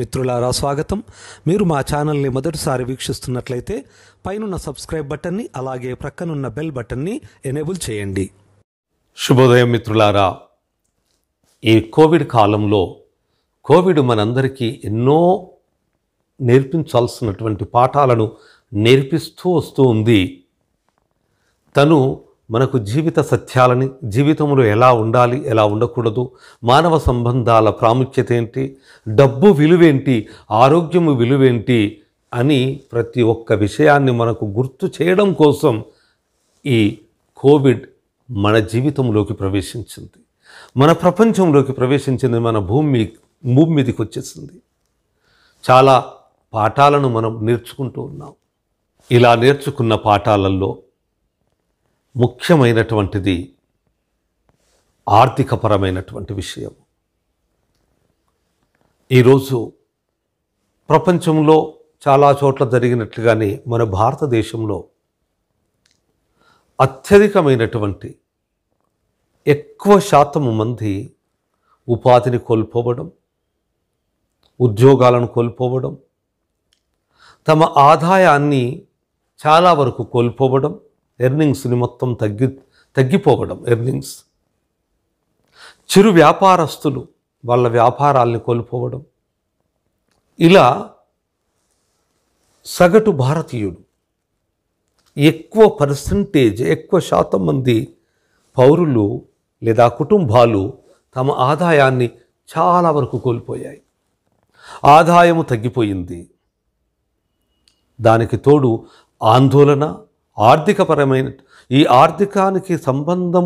మిత్రులారా స్వాగతం మీరు మా ఛానల్ని మొదటిసారి వీక్షిస్తున్నట్లయితే పైనున్న సబ్స్క్రైబ్ బటన్ని అలాగే ప్రక్కనున్న బెల్ బటన్ని ఎనేబుల్ చేయండి శుభోదయం మిత్రులారా ఈ కోవిడ్ కాలంలో కోవిడ్ మనందరికీ ఎన్నో నేర్పించాల్సినటువంటి పాఠాలను నేర్పిస్తూ వస్తూ ఉంది తను మనకు జీవిత సత్యాలని జీవితంలో ఎలా ఉండాలి ఎలా ఉండకూడదు మానవ సంబంధాల ప్రాముఖ్యత ఏంటి డబ్బు విలువేంటి ఆరోగ్యము విలువేంటి అని ప్రతి ఒక్క విషయాన్ని మనకు గుర్తు చేయడం కోసం ఈ కోవిడ్ మన జీవితంలోకి ప్రవేశించింది మన ప్రపంచంలోకి ప్రవేశించింది మన భూమి భూమి మీదకి వచ్చేసింది చాలా పాఠాలను మనం నేర్చుకుంటూ ఉన్నాం ఇలా నేర్చుకున్న పాఠాలలో ముఖ్యమైనటువంటిది ఆర్థికపరమైనటువంటి విషయం ఈరోజు ప్రపంచంలో చాలా చోట్ల జరిగినట్లుగానే మన భారతదేశంలో అత్యధికమైనటువంటి ఎక్కువ శాతం మంది ఉపాధిని కోల్పోవడం ఉద్యోగాలను కోల్పోవడం తమ ఆదాయాన్ని చాలా వరకు కోల్పోవడం ఎర్నింగ్స్ని మొత్తం తగ్గి తగ్గిపోవడం ఎర్నింగ్స్ చిరు వ్యాపారస్తులు వాళ్ళ వ్యాపారాల్ని కోల్పోవడం ఇలా సగటు భారతీయుడు ఎక్కువ పర్సంటేజ్ ఎక్కువ శాతం మంది పౌరులు లేదా కుటుంబాలు తమ ఆదాయాన్ని చాలా వరకు కోల్పోయాయి ఆదాయము తగ్గిపోయింది దానికి తోడు ఆందోళన ఆర్థికపరమైన ఈ ఆర్థికానికి సంబంధం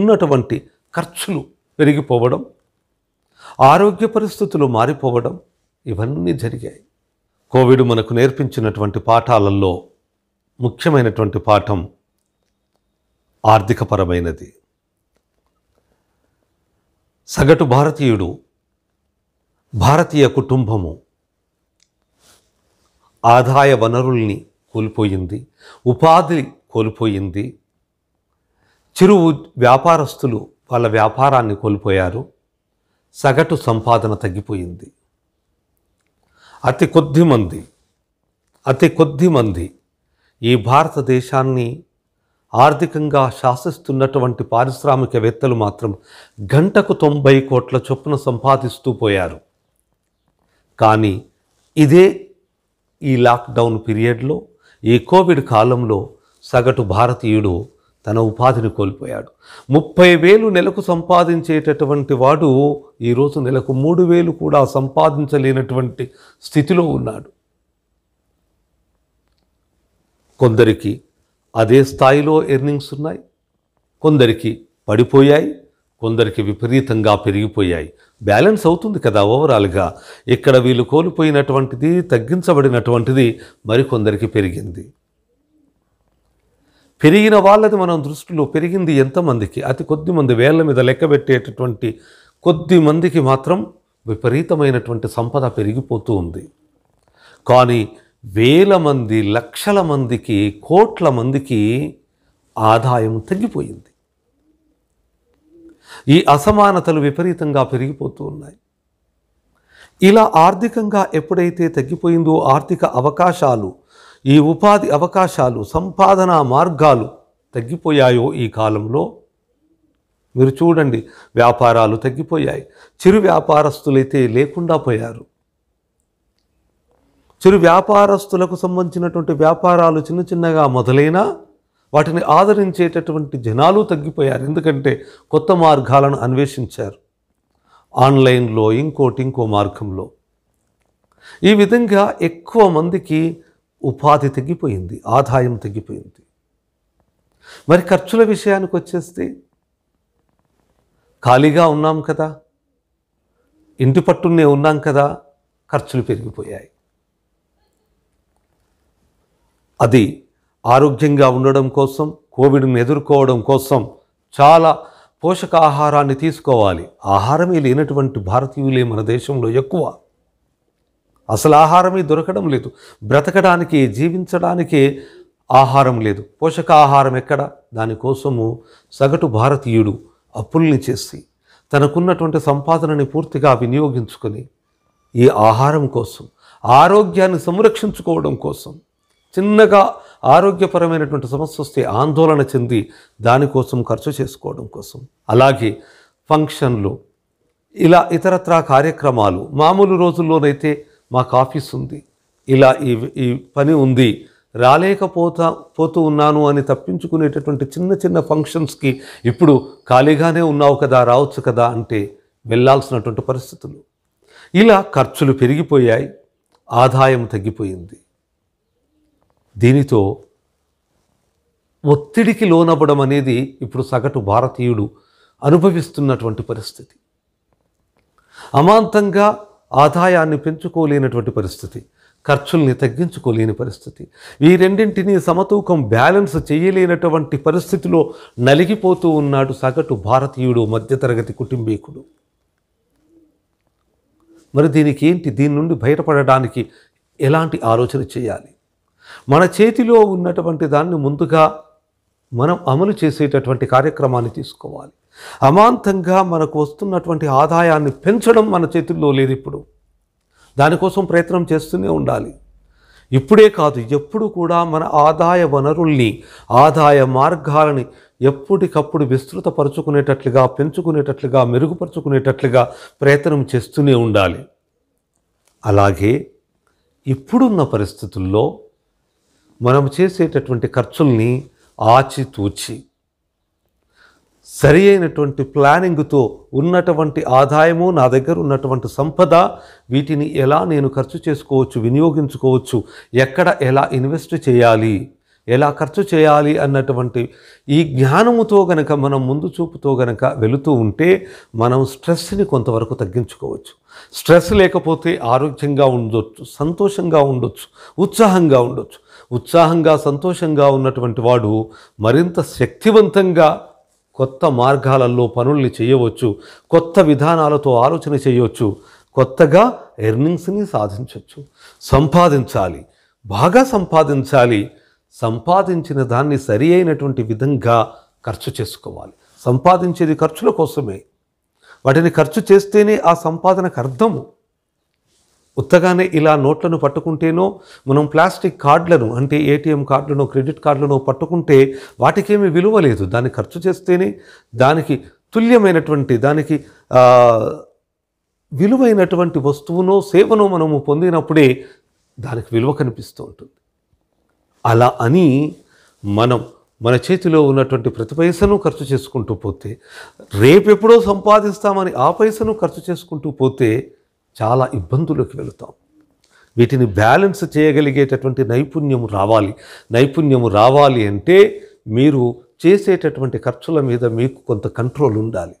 ఉన్నటువంటి ఖర్చులు పెరిగిపోవడం ఆరోగ్య పరిస్థితులు మారిపోవడం ఇవన్నీ జరిగాయి కోవిడ్ మనకు నేర్పించినటువంటి పాఠాలలో ముఖ్యమైనటువంటి పాఠం ఆర్థికపరమైనది సగటు భారతీయుడు భారతీయ కుటుంబము ఆదాయ వనరుల్ని కోల్పోయింది ఉపాధి కోల్పోయింది చిరు వ్యాపారస్తులు వాళ్ళ వ్యాపారాన్ని కోల్పోయారు సగటు సంపాదన తగ్గిపోయింది అతి కొద్ది మంది అతి కొద్ది మంది ఈ భారతదేశాన్ని ఆర్థికంగా శాసిస్తున్నటువంటి పారిశ్రామికవేత్తలు మాత్రం గంటకు తొంభై కోట్ల చొప్పున సంపాదిస్తూ పోయారు కానీ ఇదే ఈ లాక్డౌన్ పీరియడ్లో ఈ కోవిడ్ కాలంలో సగటు భారతీయుడు తన ఉపాధిని కోల్పోయాడు ముప్పై వేలు నెలకు సంపాదించేటటువంటి వాడు ఈరోజు నెలకు మూడు వేలు కూడా సంపాదించలేనటువంటి స్థితిలో ఉన్నాడు కొందరికి అదే స్థాయిలో ఎర్నింగ్స్ ఉన్నాయి కొందరికి పడిపోయాయి కొందరికి విపరీతంగా పెరిగిపోయాయి బ్యాలెన్స్ అవుతుంది కదా ఓవరాల్గా ఇక్కడ వీళ్ళు కోల్పోయినటువంటిది తగ్గించబడినటువంటిది మరికొందరికి పెరిగింది పెరిగిన వాళ్ళది మనం దృష్టిలో పెరిగింది ఎంతమందికి అతి కొద్ది మంది వేళ్ల మీద లెక్కబెట్టేటటువంటి కొద్ది మందికి మాత్రం విపరీతమైనటువంటి సంపద పెరిగిపోతూ ఉంది కానీ వేల మంది లక్షల మందికి కోట్ల మందికి ఆదాయం తగ్గిపోయింది ఈ అసమానతలు విపరీతంగా పెరిగిపోతూ ఉన్నాయి ఇలా ఆర్థికంగా ఎప్పుడైతే తగ్గిపోయిందో ఆర్థిక అవకాశాలు ఈ ఉపాధి అవకాశాలు సంపాదన మార్గాలు తగ్గిపోయాయో ఈ కాలంలో మీరు చూడండి వ్యాపారాలు తగ్గిపోయాయి చిరు వ్యాపారస్తులైతే లేకుండా పోయారు చిరు వ్యాపారస్తులకు సంబంధించినటువంటి వ్యాపారాలు చిన్న చిన్నగా మొదలైనా వాటిని ఆదరించేటటువంటి జనాలు తగ్గిపోయారు ఎందుకంటే కొత్త మార్గాలను అన్వేషించారు ఆన్లైన్లో ఇంకోటి ఇంకో మార్గంలో ఈ విధంగా ఎక్కువ మందికి ఉపాధి తగ్గిపోయింది ఆదాయం తగ్గిపోయింది మరి ఖర్చుల విషయానికి వచ్చేస్తే ఖాళీగా ఉన్నాం కదా ఇంటి పట్టునే ఉన్నాం కదా ఖర్చులు పెరిగిపోయాయి అది ఆరోగ్యంగా ఉండడం కోసం కోవిడ్ను ఎదుర్కోవడం కోసం చాలా పోషకాహారాన్ని తీసుకోవాలి ఆహారమే లేనటువంటి భారతీయులే మన దేశంలో ఎక్కువ అసలు ఆహారమే దొరకడం లేదు బ్రతకడానికి జీవించడానికి ఆహారం లేదు పోషకాహారం ఎక్కడ దానికోసము సగటు భారతీయుడు అప్పుల్ని చేసి తనకున్నటువంటి సంపాదనని పూర్తిగా వినియోగించుకొని ఈ ఆహారం కోసం ఆరోగ్యాన్ని సంరక్షించుకోవడం కోసం చిన్నగా ఆరోగ్యపరమైనటువంటి సమస్య వస్తే ఆందోళన చెంది దానికోసం ఖర్చు చేసుకోవడం కోసం అలాగే ఫంక్షన్లు ఇలా ఇతరత్రా కార్యక్రమాలు మామూలు రోజుల్లోనైతే మాకు ఆఫీస్ ఉంది ఇలా ఈ ఈ పని ఉంది రాలేకపోతా పోతూ ఉన్నాను అని తప్పించుకునేటటువంటి చిన్న చిన్న ఫంక్షన్స్కి ఇప్పుడు ఖాళీగానే ఉన్నావు కదా రావచ్చు కదా అంటే వెళ్ళాల్సినటువంటి పరిస్థితులు ఇలా ఖర్చులు పెరిగిపోయాయి ఆదాయం తగ్గిపోయింది దీనితో ఒత్తిడికి లోనవ్వడం అనేది ఇప్పుడు సగటు భారతీయుడు అనుభవిస్తున్నటువంటి పరిస్థితి అమాంతంగా ఆదాయాన్ని పెంచుకోలేనటువంటి పరిస్థితి ఖర్చుల్ని తగ్గించుకోలేని పరిస్థితి ఈ రెండింటినీ సమతూకం బ్యాలెన్స్ చేయలేనటువంటి పరిస్థితిలో నలిగిపోతూ ఉన్నాడు సగటు భారతీయుడు మధ్యతరగతి కుటుంబీకుడు మరి దీనికి ఏంటి దీని నుండి బయటపడడానికి ఎలాంటి ఆలోచన చేయాలి మన చేతిలో ఉన్నటువంటి దాన్ని ముందుగా మనం అమలు చేసేటటువంటి కార్యక్రమాన్ని తీసుకోవాలి అమాంతంగా మనకు వస్తున్నటువంటి ఆదాయాన్ని పెంచడం మన చేతుల్లో లేదు ఇప్పుడు దానికోసం ప్రయత్నం చేస్తూనే ఉండాలి ఇప్పుడే కాదు ఎప్పుడు కూడా మన ఆదాయ వనరుల్ని ఆదాయ మార్గాలని ఎప్పటికప్పుడు విస్తృతపరుచుకునేటట్లుగా పెంచుకునేటట్లుగా మెరుగుపరుచుకునేటట్లుగా ప్రయత్నం చేస్తూనే ఉండాలి అలాగే ఇప్పుడున్న పరిస్థితుల్లో మనం చేసేటటువంటి ఖర్చుల్ని ఆచితూచి సరి అయినటువంటి ప్లానింగ్తో ఉన్నటువంటి ఆదాయము నా దగ్గర ఉన్నటువంటి సంపద వీటిని ఎలా నేను ఖర్చు చేసుకోవచ్చు వినియోగించుకోవచ్చు ఎక్కడ ఎలా ఇన్వెస్ట్ చేయాలి ఎలా ఖర్చు చేయాలి అన్నటువంటి ఈ జ్ఞానముతో గనక మనం ముందు చూపుతో గనక వెళుతూ ఉంటే మనం స్ట్రెస్ని కొంతవరకు తగ్గించుకోవచ్చు స్ట్రెస్ లేకపోతే ఆరోగ్యంగా ఉండొచ్చు సంతోషంగా ఉండొచ్చు ఉత్సాహంగా ఉండొచ్చు ఉత్సాహంగా సంతోషంగా ఉన్నటువంటి వాడు మరింత శక్తివంతంగా కొత్త మార్గాలలో పనుల్ని చేయవచ్చు కొత్త విధానాలతో ఆలోచన చేయవచ్చు కొత్తగా ఎర్నింగ్స్ని సాధించవచ్చు సంపాదించాలి బాగా సంపాదించాలి సంపాదించిన దాన్ని సరి అయినటువంటి విధంగా ఖర్చు చేసుకోవాలి సంపాదించేది ఖర్చుల కోసమే వాటిని ఖర్చు చేస్తేనే ఆ సంపాదనకు అర్థము కొత్తగానే ఇలా నోట్లను పట్టుకుంటేనో మనం ప్లాస్టిక్ కార్డులను అంటే ఏటీఎం కార్డులను క్రెడిట్ కార్డులను పట్టుకుంటే వాటికేమీ విలువ లేదు దాన్ని ఖర్చు చేస్తేనే దానికి తుల్యమైనటువంటి దానికి విలువైనటువంటి వస్తువును సేవను మనము పొందినప్పుడే దానికి విలువ కనిపిస్తూ ఉంటుంది అలా అని మనం మన చేతిలో ఉన్నటువంటి ప్రతి పైసను ఖర్చు చేసుకుంటూ పోతే రేపెప్పుడో సంపాదిస్తామని ఆ పైసను ఖర్చు చేసుకుంటూ పోతే చాలా ఇబ్బందులకు వెళుతాం వీటిని బ్యాలెన్స్ చేయగలిగేటటువంటి నైపుణ్యము రావాలి నైపుణ్యము రావాలి అంటే మీరు చేసేటటువంటి ఖర్చుల మీద మీకు కొంత కంట్రోల్ ఉండాలి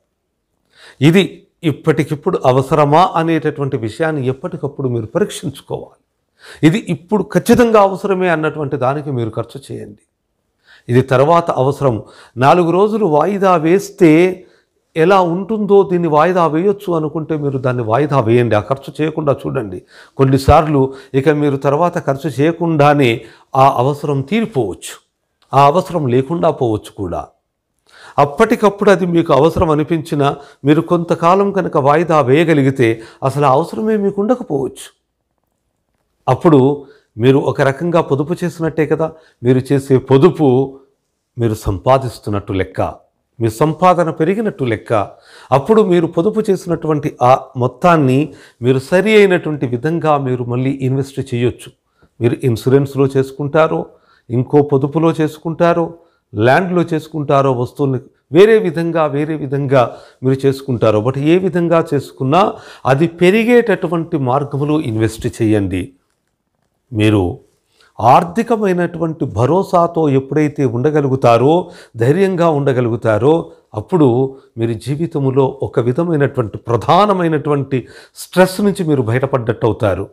ఇది ఇప్పటికిప్పుడు అవసరమా అనేటటువంటి విషయాన్ని ఎప్పటికప్పుడు మీరు పరీక్షించుకోవాలి ఇది ఇప్పుడు ఖచ్చితంగా అవసరమే అన్నటువంటి దానికి మీరు ఖర్చు చేయండి ఇది తర్వాత అవసరం నాలుగు రోజులు వాయిదా వేస్తే ఎలా ఉంటుందో దీన్ని వాయిదా వేయొచ్చు అనుకుంటే మీరు దాన్ని వాయిదా వేయండి ఆ ఖర్చు చేయకుండా చూడండి కొన్నిసార్లు ఇక మీరు తర్వాత ఖర్చు చేయకుండానే ఆ అవసరం తీరిపోవచ్చు ఆ అవసరం లేకుండా పోవచ్చు కూడా అప్పటికప్పుడు అది మీకు అవసరం అనిపించినా మీరు కొంతకాలం కనుక వాయిదా వేయగలిగితే అసలు అవసరమే మీకు ఉండకపోవచ్చు అప్పుడు మీరు ఒక రకంగా పొదుపు చేసినట్టే కదా మీరు చేసే పొదుపు మీరు సంపాదిస్తున్నట్టు లెక్క మీ సంపాదన పెరిగినట్టు లెక్క అప్పుడు మీరు పొదుపు చేసినటువంటి ఆ మొత్తాన్ని మీరు సరి అయినటువంటి విధంగా మీరు మళ్ళీ ఇన్వెస్ట్ చేయొచ్చు మీరు ఇన్సూరెన్స్లో చేసుకుంటారో ఇంకో పొదుపులో చేసుకుంటారో ల్యాండ్లో చేసుకుంటారో వస్తువుల్ని వేరే విధంగా వేరే విధంగా మీరు చేసుకుంటారో బట్ ఏ విధంగా చేసుకున్నా అది పెరిగేటటువంటి మార్గములు ఇన్వెస్ట్ చేయండి మీరు ఆర్థికమైనటువంటి భరోసాతో ఎప్పుడైతే ఉండగలుగుతారో ధైర్యంగా ఉండగలుగుతారో అప్పుడు మీరు జీవితంలో ఒక విధమైనటువంటి ప్రధానమైనటువంటి స్ట్రెస్ నుంచి మీరు బయటపడ్డట్టు అవుతారు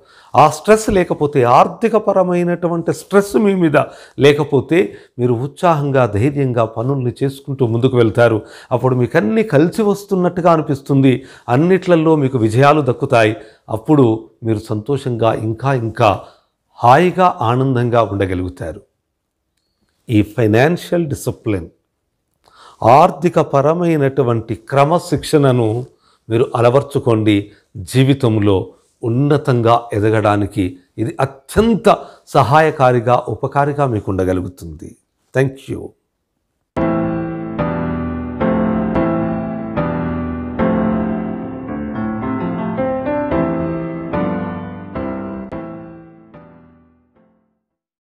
ఆ స్ట్రెస్ లేకపోతే ఆర్థికపరమైనటువంటి స్ట్రెస్ మీ మీద లేకపోతే మీరు ఉత్సాహంగా ధైర్యంగా పనుల్ని చేసుకుంటూ ముందుకు వెళ్తారు అప్పుడు మీకు అన్నీ కలిసి వస్తున్నట్టుగా అనిపిస్తుంది అన్నిట్లలో మీకు విజయాలు దక్కుతాయి అప్పుడు మీరు సంతోషంగా ఇంకా ఇంకా హాయిగా ఆనందంగా ఉండగలుగుతారు ఈ ఫైనాన్షియల్ డిసిప్లిన్ ఆర్థిక పరమైనటువంటి క్రమశిక్షణను మీరు అలవర్చుకోండి జీవితంలో ఉన్నతంగా ఎదగడానికి ఇది అత్యంత సహాయకారిగా ఉపకారిగా మీకు ఉండగలుగుతుంది థ్యాంక్ యూ